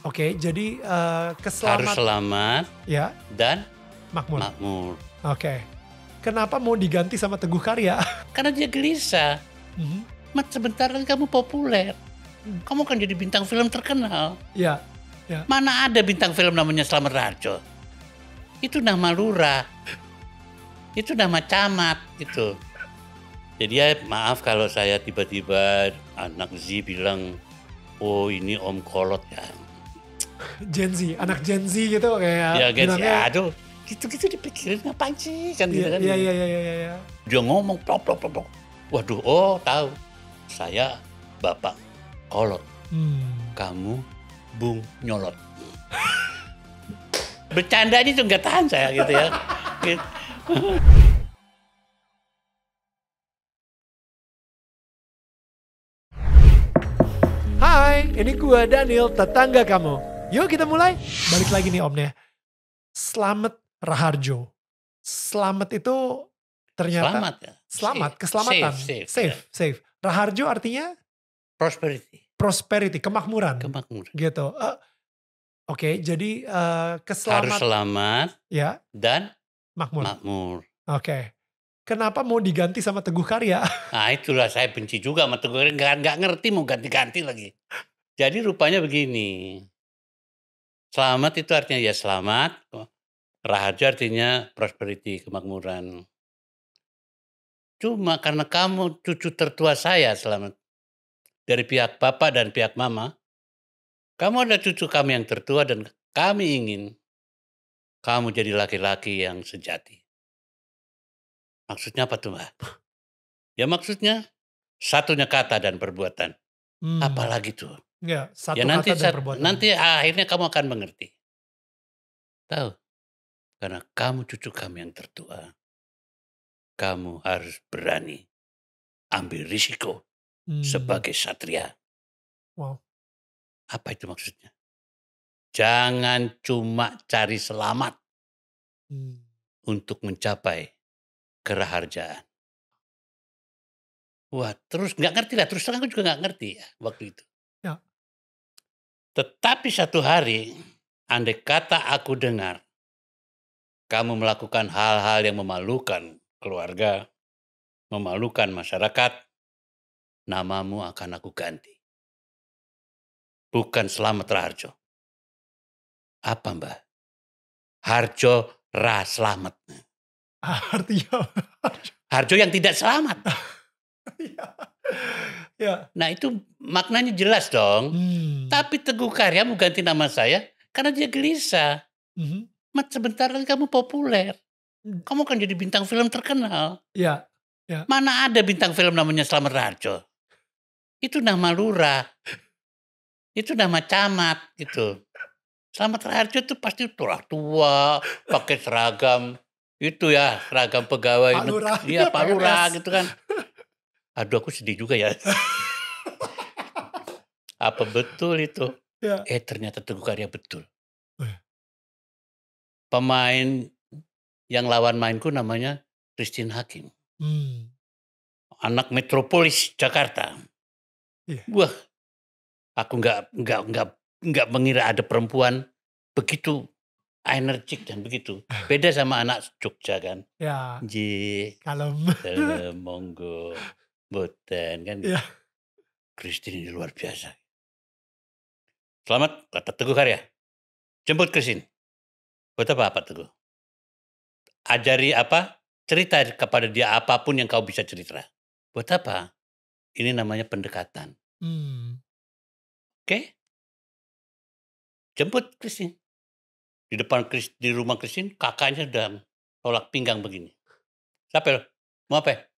Oke, jadi uh, eh, keselamatan harus selamat ya dan makmur. Makmur. Oke. Kenapa mau diganti sama Teguh Karya? Karena dia gelisah. Mm-hmm. Mat sebentar lagi kamu populer. Kamu kan jadi bintang film terkenal. Ya. ya. Mana ada bintang film namanya Selamat Rajo? Itu nama lurah. Itu nama camat itu. Jadi ya maaf kalau saya tiba-tiba anak Z bilang, oh ini om kolot ya Gen Z, anak Gen Z gitu kayak ya, Gen Z, aduh gitu-gitu dipikirin ngapain sih kan gitu kan iya iya iya iya ya. dia ngomong plop plop plop. waduh oh tahu saya bapak kolot hmm. kamu bung nyolot bercanda ini tuh nggak tahan saya gitu ya gitu. Hai, ini gua Daniel, tetangga kamu. Yuk kita mulai. Balik lagi nih Om omnya. Selamat Raharjo. Selamat itu ternyata selamat ya. Selamat, safe. keselamatan. Safe, safe, safe. Ya. safe. Raharjo artinya prosperity. Prosperity, kemakmuran. Kemakmuran. Gitu. Uh, Oke, okay, jadi uh, keselamatan harus selamat ya dan makmur. Makmur. Oke. Okay. Kenapa mau diganti sama Teguh Karya? Nah itulah saya benci juga sama Teguh Karya. Gak, nggak ngerti mau ganti-ganti lagi. Jadi rupanya begini. Selamat itu artinya ya selamat. Oh, rahaja artinya prosperity, kemakmuran. Cuma karena kamu cucu tertua saya selamat. Dari pihak bapak dan pihak mama. Kamu adalah cucu kami yang tertua dan kami ingin kamu jadi laki-laki yang sejati. Maksudnya apa tuh Mbak? Ya maksudnya satunya kata dan perbuatan. Hmm. Apalagi tuh Ya, satu ya nanti kata dan nanti akhirnya kamu akan mengerti. Tahu? Karena kamu cucu kami yang tertua. Kamu harus berani ambil risiko hmm. sebagai satria. Wow. Apa itu maksudnya? Jangan cuma cari selamat hmm. untuk mencapai keraharjaan. Wah, terus nggak ngerti lah. Terus terang aku juga nggak ngerti ya waktu itu. Tetapi satu hari, andai kata aku dengar, kamu melakukan hal-hal yang memalukan keluarga, memalukan masyarakat, namamu akan aku ganti. Bukan selamat Raharjo. Apa mbak? Harjo Ra selamat. Artinya? Harjo yang tidak selamat. Iya. ya. Nah itu maknanya jelas dong. Hmm. Tapi Teguh Karya mau ganti nama saya karena dia gelisah. Hmm. Mat sebentar lagi kamu populer. Hmm. Kamu kan jadi bintang film terkenal. Ya. ya. Mana ada bintang film namanya Selamat Rajo. Itu nama lurah. Itu nama camat gitu. Selamat Rajo itu pasti tua tua, pakai seragam itu ya seragam pegawai. Pak Lurah. Iya Pak Lurah gitu kan. aduh aku sedih juga ya. Apa betul itu? Ya. Eh ternyata Teguh Karya betul. Oh, ya. Pemain yang lawan mainku namanya Christine Hakim. Hmm. Anak metropolis Jakarta. Yeah. Wah, aku nggak nggak nggak nggak mengira ada perempuan begitu energik dan begitu. Beda sama anak Jogja kan. Ya. Yeah. Kalem. Kalem, monggo. Boten kan. Iya. Christine ini luar biasa. Selamat kata Teguh Karya. Jemput Christine. Buat apa apa Teguh? Ajari apa? Cerita kepada dia apapun yang kau bisa cerita. Buat apa? Ini namanya pendekatan. Hmm. Oke? Okay? Jemput Christine. Di depan Chris, di rumah Christine, kakaknya sudah tolak pinggang begini. Siapa lo? Mau apa?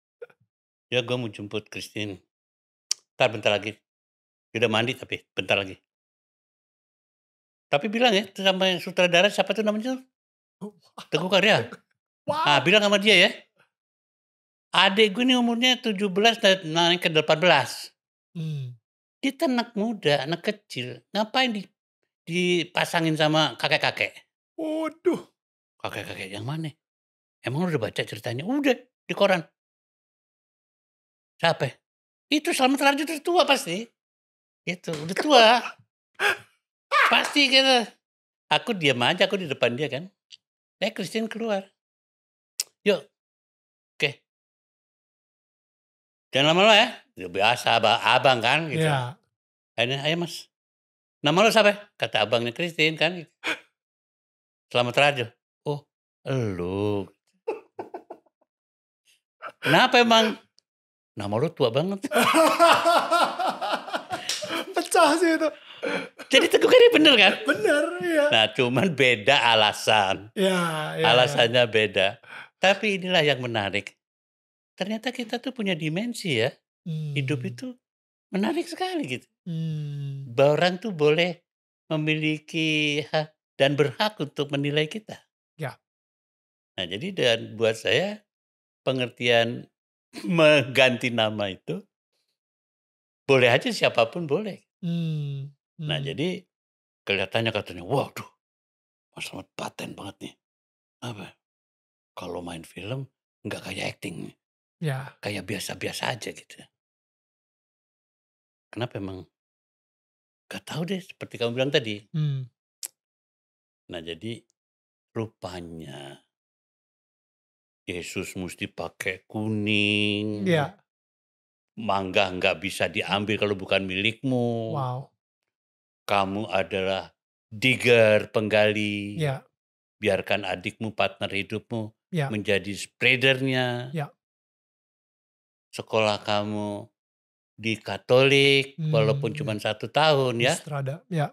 ya gue mau jemput Christine ntar bentar lagi dia udah mandi tapi bentar lagi tapi bilang ya sama yang sutradara siapa tuh namanya Teguh Karya wow. nah, ah, bilang sama dia ya adik gue nih umurnya 17 naik ke 18 hmm. dia tuh anak muda anak kecil ngapain di dipasangin sama kakek-kakek waduh kakek-kakek yang mana emang udah baca ceritanya udah di koran Siapa? Itu selamat terlanjur gitu, udah tua pasti. Itu udah tua. pasti kita. Aku diam aja, aku di depan dia kan. Eh Christian keluar. Yuk. Oke. Okay. Jangan lama-lama ya. ya. Biasa abang, abang kan gitu. Yeah. Akhirnya, ayo mas. Nama lo siapa? Kata abangnya Christine kan. Selamat raja. Oh, lu. Kenapa emang? nama lu tua banget. Pecah sih itu. Jadi Teguh ini bener kan? Bener, iya. Nah cuman beda alasan. Ya, iya. Alasannya beda. Tapi inilah yang menarik. Ternyata kita tuh punya dimensi ya. Hmm. Hidup itu menarik sekali gitu. Hmm. Orang tuh boleh memiliki hak dan berhak untuk menilai kita. Ya. Nah jadi dan buat saya pengertian mengganti nama itu boleh aja siapapun boleh. Hmm. Nah, hmm. Nah jadi kelihatannya katanya, waduh, Mas Ahmad paten banget nih. Apa? Kalau main film nggak kayak acting. Ya. Kayak biasa-biasa aja gitu. Kenapa emang? Gak tahu deh. Seperti kamu bilang tadi. Hmm. Nah jadi rupanya Yesus mesti pakai kuning. Iya. Mangga nggak bisa diambil kalau bukan milikmu. Wow. Kamu adalah digger penggali. Iya. Biarkan adikmu partner hidupmu yeah. menjadi spreadernya. Yeah. Sekolah kamu di Katolik, hmm, walaupun cuma satu tahun ya. Strada, Yeah.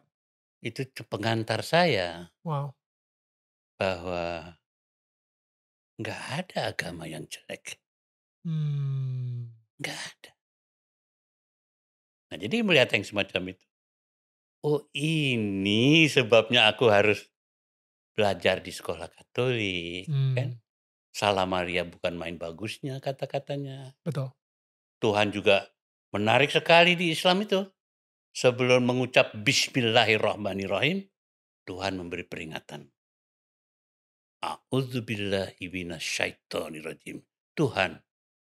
Itu pengantar saya. Wow. Bahwa nggak ada agama yang jelek. Hmm. Nggak ada. Nah jadi melihat yang semacam itu. Oh ini sebabnya aku harus belajar di sekolah katolik. Kan? Hmm. Kan? Salah Maria bukan main bagusnya kata-katanya. Betul. Tuhan juga menarik sekali di Islam itu. Sebelum mengucap Bismillahirrahmanirrahim, Tuhan memberi peringatan A'udzubillahi Tuhan,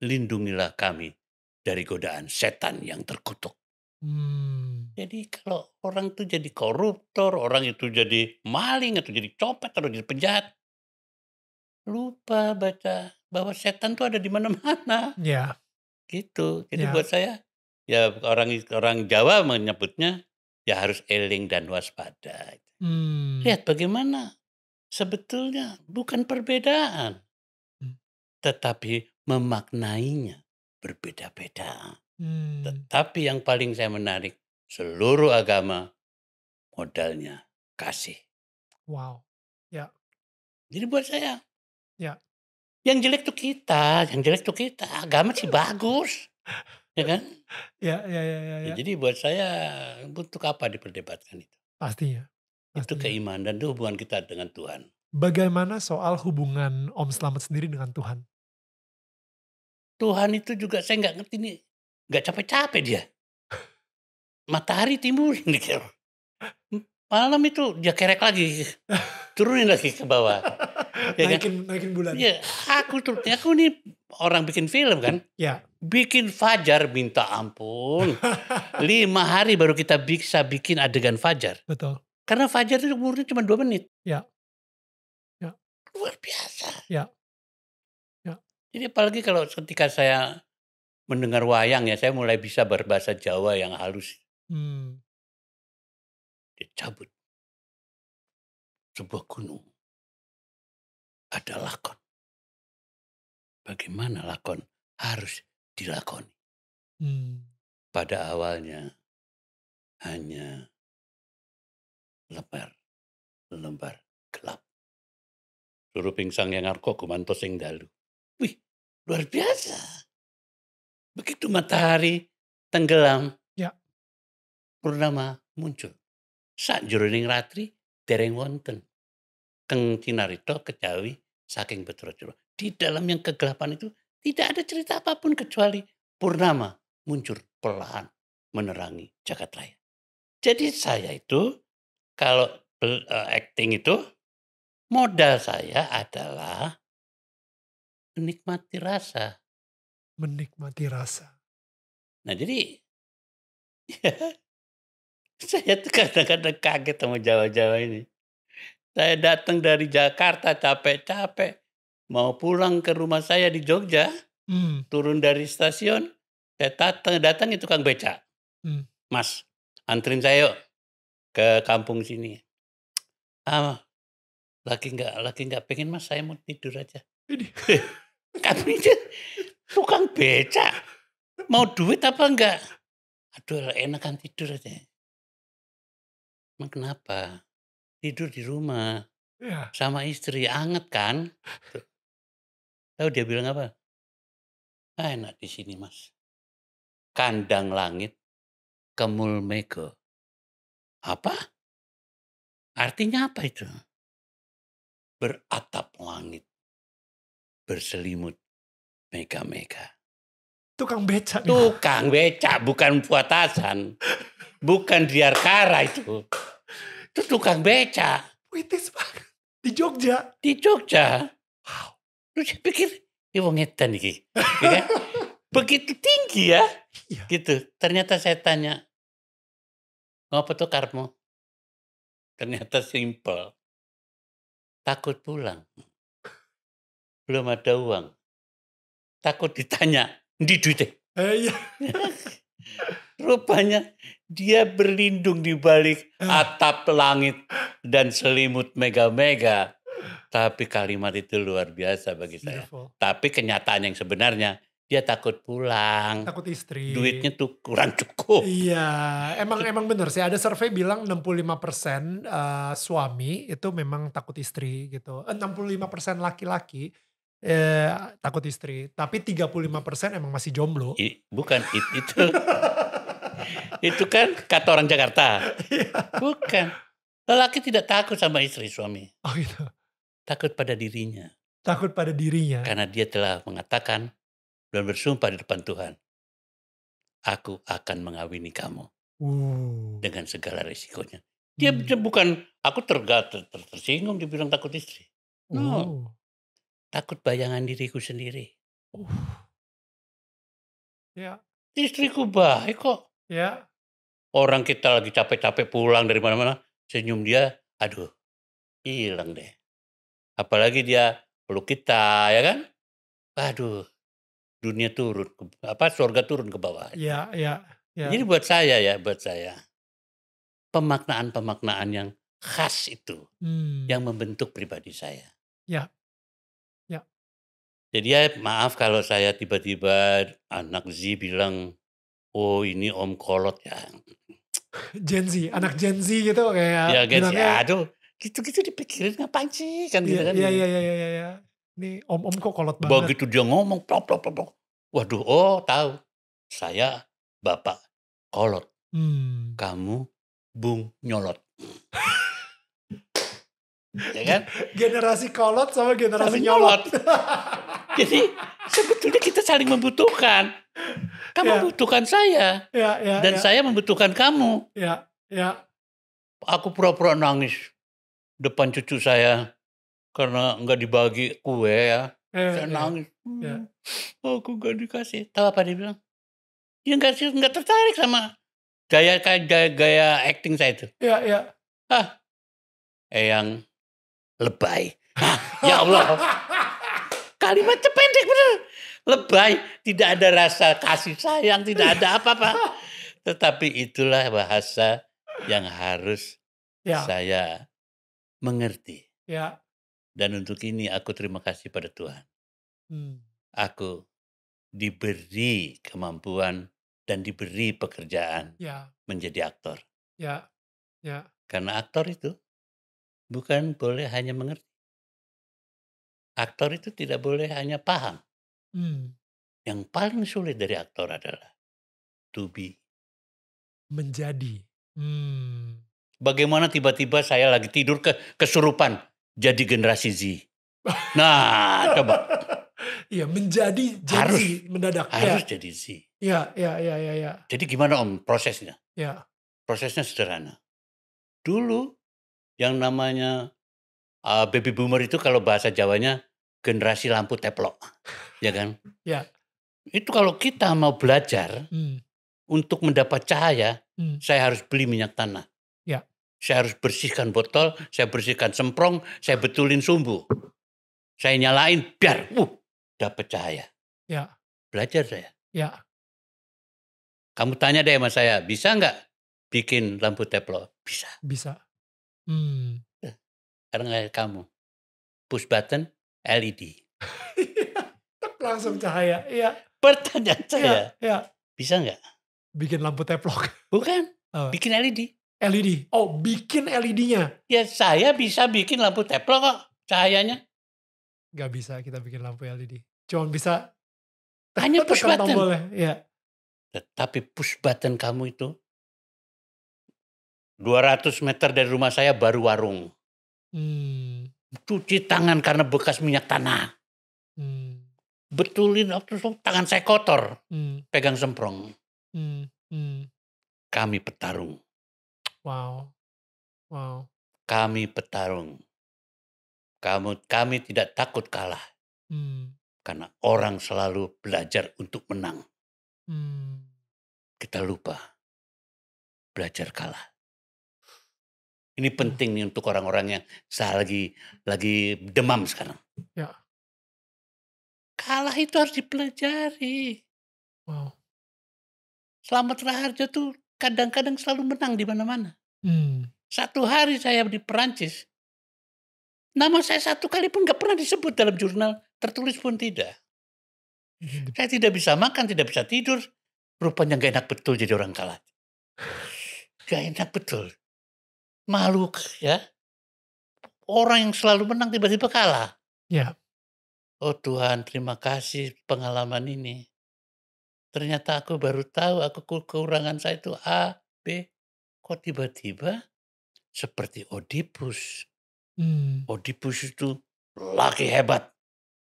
lindungilah kami dari godaan setan yang terkutuk. Hmm. Jadi kalau orang itu jadi koruptor, orang itu jadi maling, atau jadi copet, atau jadi penjahat, lupa baca bahwa setan itu ada di mana-mana. Ya. Gitu. Jadi ya. buat saya, ya orang orang Jawa menyebutnya ya harus eling dan waspada. Hmm. Lihat bagaimana sebetulnya bukan perbedaan, hmm. tetapi memaknainya berbeda-beda. Hmm. Tetapi yang paling saya menarik, seluruh agama modalnya kasih. Wow, ya. Jadi buat saya, ya. yang jelek tuh kita, yang jelek tuh kita. Agama sih bagus, ya kan? Ya, ya, ya, ya, ya. Jadi buat saya, untuk apa diperdebatkan itu? Pastinya. Itu keimanan dan itu hubungan kita dengan Tuhan. Bagaimana soal hubungan Om Slamet sendiri dengan Tuhan? Tuhan itu juga saya nggak ngerti nih, nggak capek-capek dia. Matahari timbul nih malam itu dia kerek lagi turunin lagi ke bawah ya naikin kan? naikin bulan ya aku tuh aku nih orang bikin film kan ya bikin fajar minta ampun lima hari baru kita bisa bikin adegan fajar betul karena Fajar itu umurnya cuma dua menit. Ya. ya. Luar biasa. Ya. ya. Jadi apalagi kalau ketika saya mendengar wayang ya, saya mulai bisa berbahasa Jawa yang halus. Hmm. Dicabut. Sebuah gunung. Ada lakon. Bagaimana lakon harus dilakoni. Hmm. Pada awalnya hanya lembar lembar gelap. Suruh pingsang yang arko kumantos sing dalu. Wih, luar biasa. Begitu matahari tenggelam, ya. purnama muncul. Saat juruning ratri, dereng wonten. Keng Cinarito kejawi saking betul Di dalam yang kegelapan itu tidak ada cerita apapun kecuali purnama muncul perlahan menerangi jagat raya. Jadi saya itu kalau e, acting itu modal saya adalah menikmati rasa. Menikmati rasa. Nah jadi ya, saya tuh kadang-kadang kaget sama Jawa-Jawa ini. Saya datang dari Jakarta capek-capek. Mau pulang ke rumah saya di Jogja. Hmm. Turun dari stasiun. Saya datang, datang itu Kang Beca. Hmm. Mas, antrin saya yuk ke kampung sini. Ah, lagi nggak lagi nggak pengen mas saya mau tidur aja. Kami itu tukang beca mau duit apa enggak? Aduh enak kan tidur aja. Emang kenapa? Tidur di rumah Ya. sama istri anget kan? Tahu dia bilang apa? Ah, enak di sini mas. Kandang langit, kemul mego apa? Artinya apa itu? Beratap langit. Berselimut mega-mega. Tukang beca Tukang beca bukan puatasan. bukan diarkara itu. Itu tukang beca Puitis banget. Di Jogja? Di Jogja. Wow. Lu saya pikir, ini ya wong edan ya kan? Begitu tinggi ya. Iya. Gitu. Ternyata saya tanya, Ngapa tuh karmo? Ternyata simple Takut pulang. Belum ada uang. Takut ditanya, di duitnya. Eh, iya. Rupanya dia berlindung di balik eh. atap langit dan selimut mega-mega. Tapi kalimat itu luar biasa bagi saya. Tapi kenyataan yang sebenarnya dia takut pulang. Takut istri. Duitnya tuh kurang cukup. Iya, emang emang bener sih. Ada survei bilang 65% persen uh, suami itu memang takut istri gitu. 65% eh, persen laki-laki eh, takut istri. Tapi 35% persen emang masih jomblo. I, bukan it, itu. itu kan kata orang Jakarta. Iya. bukan. Lelaki tidak takut sama istri suami. Oh gitu. Takut pada dirinya. Takut pada dirinya. Karena dia telah mengatakan dan bersumpah di depan Tuhan, aku akan mengawini kamu uh. dengan segala resikonya. Dia hmm. bukan aku tergat ter, tersinggung dibilang takut istri. No. Oh. Takut bayangan diriku sendiri. Uh. Ya. Istriku baik kok. Ya. Orang kita lagi capek-capek pulang dari mana-mana, senyum dia, aduh, hilang deh. Apalagi dia peluk kita, ya kan? Aduh, dunia turun ke, apa surga turun ke bawah. ya iya. Ya. Jadi buat saya ya, buat saya pemaknaan-pemaknaan yang khas itu hmm. yang membentuk pribadi saya. Ya. Ya. Jadi ya maaf kalau saya tiba-tiba anak Z bilang, "Oh, ini Om Kolot ya." Gen Z, anak Gen Z gitu kayak. Ya, Gen Z. Aduh, gitu-gitu dipikirin ngapain sih kan gitu kan. Iya, iya, iya, iya, iya. Ini om-om kok kolot banget. Begitu dia ngomong, plop plop plop. Waduh, oh tahu. Saya bapak kolot. Hmm. Kamu bung nyolot. ya kan? Generasi kolot sama generasi sama nyolot. nyolot. Jadi sebetulnya kita saling membutuhkan. Kamu ya. membutuhkan saya. Ya, ya, dan ya. saya membutuhkan kamu. Ya, ya. Aku pura-pura nangis depan cucu saya karena nggak dibagi kue ya eh, saya iya. nangis ya. oh aku nggak dikasih tahu apa dia bilang dia nggak sih nggak tertarik sama gaya kayak gaya gaya acting saya itu ya ya ah yang lebay Hah, ya Allah kalimat pendek bener lebay tidak ada rasa kasih sayang tidak ada apa-apa tetapi itulah bahasa yang harus ya. saya mengerti ya. Dan untuk ini aku terima kasih pada Tuhan. Hmm. Aku diberi kemampuan dan diberi pekerjaan ya. menjadi aktor. Ya. Ya. Karena aktor itu bukan boleh hanya mengerti. Aktor itu tidak boleh hanya paham. Hmm. Yang paling sulit dari aktor adalah to be. Menjadi. Hmm. Bagaimana tiba-tiba saya lagi tidur ke kesurupan jadi generasi Z. Nah, coba. Iya, menjadi jadi harus, mendadak. Ya. Harus ya. jadi Z. Iya, iya, iya, iya. Ya. Jadi gimana Om prosesnya? Iya. Prosesnya sederhana. Dulu yang namanya uh, baby boomer itu kalau bahasa Jawanya generasi lampu teplok. ya kan? Iya. Itu kalau kita mau belajar hmm. untuk mendapat cahaya, hmm. saya harus beli minyak tanah. Saya harus bersihkan botol, saya bersihkan semprong, saya betulin sumbu. Saya nyalain, biar uh, dapat cahaya. Ya. Belajar saya. Ya. Kamu tanya deh sama saya, bisa nggak bikin lampu teplo? Bisa. Bisa. Hmm. Nah, Karena kamu. Push button, LED. Langsung cahaya, Ya. Pertanyaan iya, saya, ya, bisa nggak? Bikin lampu teplok? Bukan, oh. bikin LED. LED. Oh, bikin LED-nya. Ya saya bisa bikin lampu teplo kok cahayanya. Gak bisa kita bikin lampu LED. Cuma bisa hanya push button. Ya. Tetapi push button kamu itu 200 meter dari rumah saya baru warung. Hmm. Cuci tangan karena bekas minyak tanah. Hmm. Betulin waktu itu tangan saya kotor. Hmm. Pegang semprong. Hmm. Hmm. Kami petarung. Wow. Wow. Kami petarung. Kamu kami tidak takut kalah. Hmm. Karena orang selalu belajar untuk menang. Hmm. Kita lupa belajar kalah. Ini iya. penting nih untuk orang-orang yang saya lagi lagi demam sekarang. Ya. Kalah itu harus dipelajari. Wow. Selamat Raharjo tuh kadang-kadang selalu menang di mana-mana. Hmm. Satu hari saya di Perancis, nama saya satu kali pun nggak pernah disebut dalam jurnal, tertulis pun tidak. Hmm. Saya tidak bisa makan, tidak bisa tidur. Rupanya gak enak betul jadi orang kalah. Gak enak betul. Malu ya. Orang yang selalu menang tiba-tiba kalah. Ya. Oh Tuhan, terima kasih pengalaman ini ternyata aku baru tahu aku kekurangan saya itu A, B. Kok tiba-tiba seperti Oedipus. Hmm. Oedipus itu laki hebat,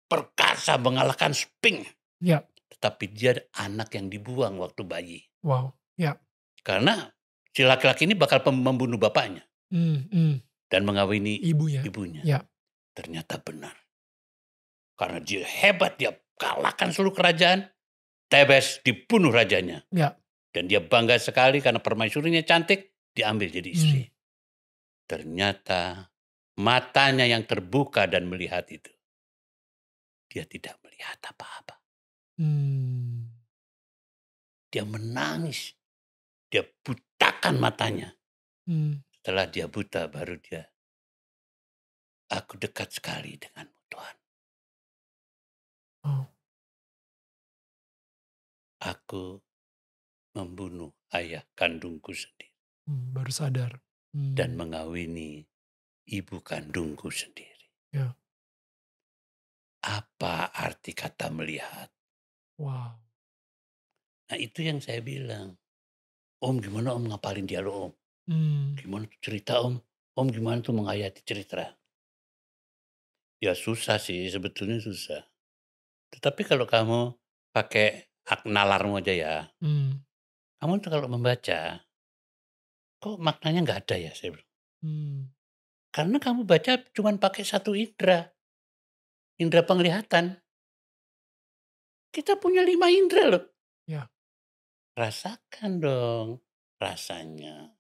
perkasa mengalahkan Sphinx. Ya. Tetapi dia anak yang dibuang waktu bayi. Wow. Ya. Karena si laki-laki ini bakal membunuh bapaknya hmm, hmm. dan mengawini ibunya. Ibunya. Ya. Ternyata benar. Karena dia hebat, dia kalahkan seluruh kerajaan Tebes dibunuh rajanya. Ya. Dan dia bangga sekali karena permaisurinya cantik diambil jadi hmm. istri. Hmm. Ternyata matanya yang terbuka dan melihat itu. Dia tidak melihat apa-apa. Hmm. Dia menangis. Dia butakan matanya. Hmm. Setelah dia buta baru dia. Aku dekat sekali denganmu Tuhan. Oh aku membunuh ayah kandungku sendiri. Hmm, baru sadar. Hmm. Dan mengawini ibu kandungku sendiri. Ya. Apa arti kata melihat? Wow. Nah itu yang saya bilang. Om gimana om ngapalin dialog om? Hmm. Gimana tuh cerita om? Om gimana tuh menghayati cerita? Ya susah sih, sebetulnya susah. Tetapi kalau kamu pakai hak nalarmu aja ya. Hmm. Kamu tuh kalau membaca, kok maknanya nggak ada ya? Saya Hmm. Karena kamu baca cuma pakai satu indera. Indera penglihatan. Kita punya lima indera loh. Ya. Rasakan dong rasanya.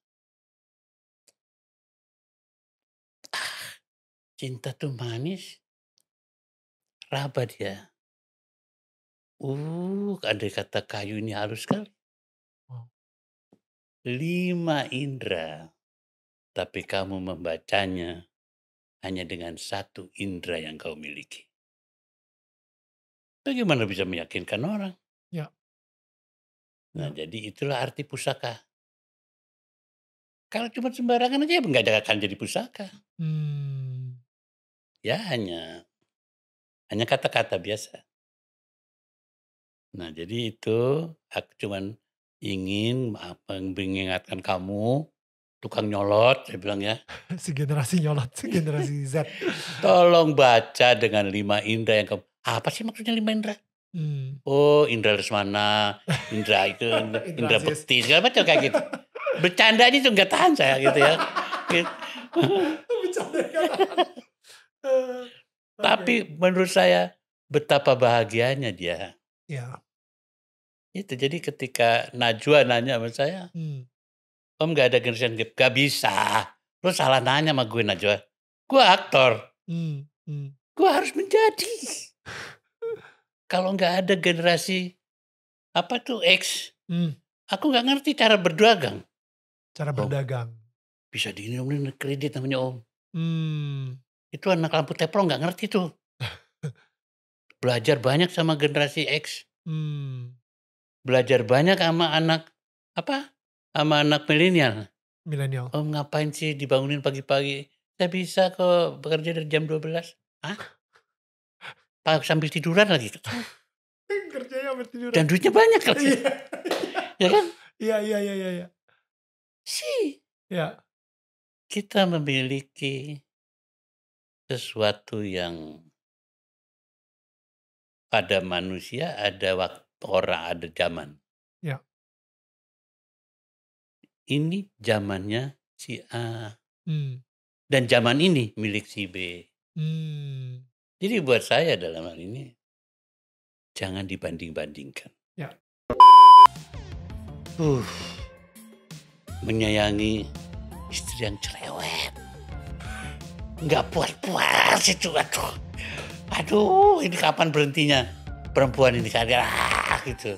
Ah, cinta tuh manis. Raba dia. Ya. Uh, andai kata kayu ini halus sekali. Oh. Lima indera, tapi kamu membacanya hanya dengan satu indera yang kau miliki. Bagaimana bisa meyakinkan orang? Ya. Nah, ya. jadi itulah arti pusaka. Kalau cuma sembarangan aja, nggak akan jadi pusaka. Hmm. Ya hanya hanya kata-kata biasa. Nah, jadi itu aku cuman ingin mengingatkan kamu tukang nyolot saya bilang ya si generasi nyolot si generasi Z tolong baca dengan lima indra yang ke apa sih maksudnya lima indra? hmm. oh indera mana? indra itu indra, indera segala macam kayak gitu bercanda aja tuh nggak tahan saya gitu ya gitu. Eh, tapi menurut saya betapa bahagianya dia ya. Itu jadi ketika Najwa nanya sama saya, hmm. Om gak ada generation gap, gak bisa. Lo salah nanya sama gue Najwa. Gue aktor. Hmm. Hmm. Gue harus menjadi. Kalau gak ada generasi apa tuh X, hmm. aku gak ngerti cara berdagang. Cara berdagang. Om, bisa diinum kredit namanya Om. Hmm. Itu anak lampu teplong gak ngerti tuh. Belajar banyak sama generasi X. Hmm belajar banyak sama anak apa? Sama anak milenial. Milenial. Om oh, ngapain sih dibangunin pagi-pagi? Saya bisa kok bekerja dari jam 12. belas? ah? sambil tiduran lagi. Kerjanya sambil tiduran. Dan duitnya banyak kan? ya kan? Iya, iya, iya, iya. Ya. Si. Ya. Kita memiliki sesuatu yang pada manusia ada waktu Orang ada zaman. Ya. Ini zamannya si A. Hmm. Dan zaman ini milik si B. Hmm. Jadi buat saya dalam hal ini, jangan dibanding-bandingkan. Ya. Uh, menyayangi istri yang cerewet. Nggak puas-puas itu. Aduh, aduh ini kapan berhentinya perempuan ini Ah gitu.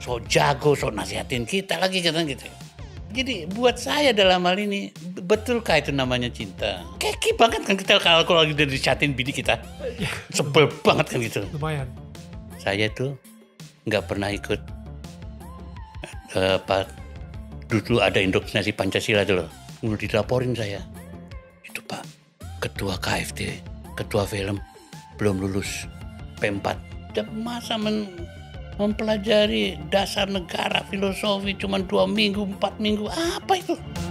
So jago, so nasihatin kita lagi kadang gitu. Jadi buat saya dalam hal ini betulkah itu namanya cinta? Keki banget kan kita kalau, aku lagi dari dicatin bini kita. Sebel banget kan gitu. Lumayan. Saya tuh nggak pernah ikut eh, apa uh, dulu ada indoktrinasi Pancasila dulu. Dulu dilaporin saya. Itu Pak, ketua KFT, ketua film belum lulus P4. Masa men mempelajari dasar negara filosofi cuma dua minggu empat minggu apa itu